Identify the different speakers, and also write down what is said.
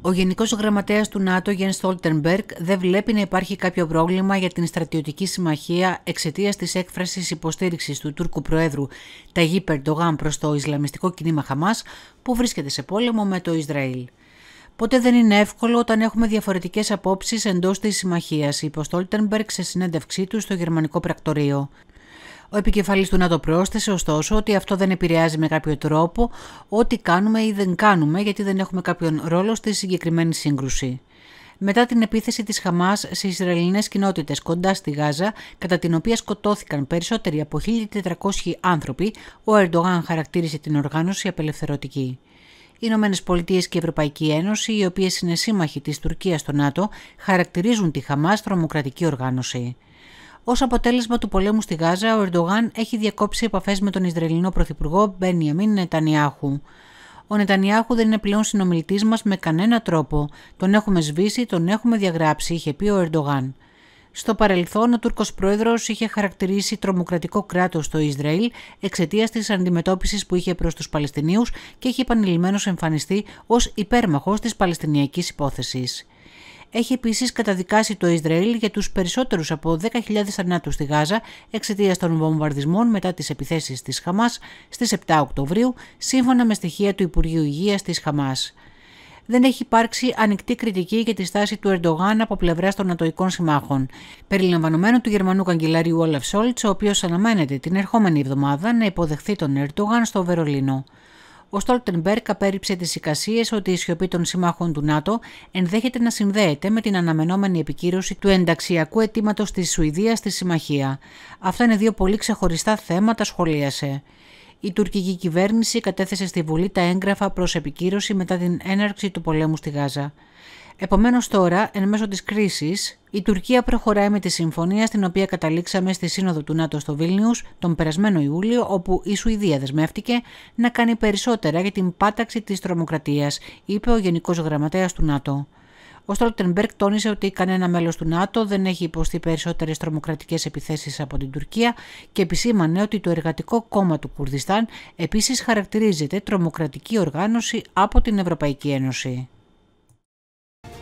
Speaker 1: Ο Γενικός Γραμματέας του ΝΑΤΟ, Γεν Στόλτερμπεργκ δεν βλέπει να υπάρχει κάποιο πρόβλημα για την στρατιωτική συμμαχία εξαιτίας της έκφρασης υποστήριξης του Τούρκου Προέδρου Ταγί Περντογάν προς το Ισλαμιστικό κίνημα Χαμάς που βρίσκεται σε πόλεμο με το Ισραήλ. Ποτέ δεν είναι εύκολο όταν έχουμε διαφορετικές απόψεις εντός της συμμαχίας, είπε ο Στόλτερμπεργκ σε συνέντευξή του στο γερμανικό πρακτορείο. Ο επικεφαλής του ΝΑΤΟ πρόσθεσε ωστόσο ότι αυτό δεν επηρεάζει με κάποιο τρόπο ό,τι κάνουμε ή δεν κάνουμε, γιατί δεν έχουμε κάποιον ρόλο στη συγκεκριμένη σύγκρουση. Μετά την επίθεση της Χαμάς σε Ισραηλινές κοινότητες κοντά στη Γάζα, κατά την οποία σκοτώθηκαν περισσότεροι από 1.400 άνθρωποι, ο Ερντογάν χαρακτήρισε την οργάνωση απελευθερωτική. Οι Ηνωμένες Πολιτείες και η Ευρωπαϊκή Ένωση, οι οποίες είναι σύμμαχοι της Τουρκίας στο ΝΑΤΟ, χαρακτηρίζουν τη Χαμάς τρομοκρατική οργάνωση. Ως αποτέλεσμα του πολέμου στη Γάζα, ο Ερντογάν έχει διακόψει επαφές με τον Ισραηλινό Πρωθυπουργό Μπένιαμιν Νετανιάχου. Ο Νετανιάχου δεν είναι πλέον συνομιλητής μας με κανένα τρόπο. Τον έχουμε σβήσει, τον έχουμε διαγράψει, είχε πει ο Ερντογάν. Στο παρελθόν, ο Τούρκος πρόεδρος είχε χαρακτηρίσει τρομοκρατικό κράτος το Ισραήλ εξαιτίας της αντιμετώπισης που είχε προς τους Παλαιστινίους και είχε επανειλημμένως εμφανιστεί ως υπέρμαχος της Παλαιστινιακής υπόθεσης έχει επίσης καταδικάσει το Ισραήλ για τους περισσότερους από 10.000 θανάτους στη Γάζα εξαιτίας των βομβαρδισμών μετά τις επιθέσεις της Χαμάς στις 7 Οκτωβρίου, σύμφωνα με στοιχεία του Υπουργείου Υγείας της Χαμάς. Δεν έχει υπάρξει ανοιχτή κριτική για τη στάση του Ερντογάν από πλευράς των Ατοικών συμμάχων. Περιλαμβανομένου του Γερμανού καγκελαρίου Όλαφ Σόλτ, ο οποίος αναμένεται την ερχόμενη εβδομάδα να υποδεχθεί τον Ερντογάν στο Βερολίνο ο Στόλτενμπεργκ απέρριψε τις εικασίες ότι η σιωπή των συμμάχων του ΝΑΤΟ ενδέχεται να συνδέεται με την αναμενόμενη επικύρωση του ενταξιακού αιτήματος της Σουηδίας στη Συμμαχία. Αυτά είναι δύο πολύ ξεχωριστά θέματα, σχολίασε. Η τουρκική κυβέρνηση κατέθεσε στη Βουλή τα έγγραφα προς επικύρωση μετά την έναρξη του πολέμου στη Γάζα. Επομένως τώρα, εν μέσω της κρίσης, η Τουρκία προχωράει με τη συμφωνία στην οποία καταλήξαμε στη Σύνοδο του ΝΑΤΟ στο Βίλνιους τον περασμένο Ιούλιο, όπου η Σουηδία δεσμεύτηκε να κάνει περισσότερα για την πάταξη της τρομοκρατίας, είπε ο Γενικός Γραμματέας του ΝΑΤΟ. Ο Στόλτενμπεργκ τόνισε ότι κανένα μέλος του ΝΑΤΟ δεν έχει υποστεί περισσότερες τρομοκρατικές επιθέσεις από την Τουρκία και επισήμανε ότι το Εργατικό Κόμμα του Κουρδιστάν επίσης χαρακτηρίζεται τρομοκρατική οργάνωση από την Ευρωπαϊκή Ένωση.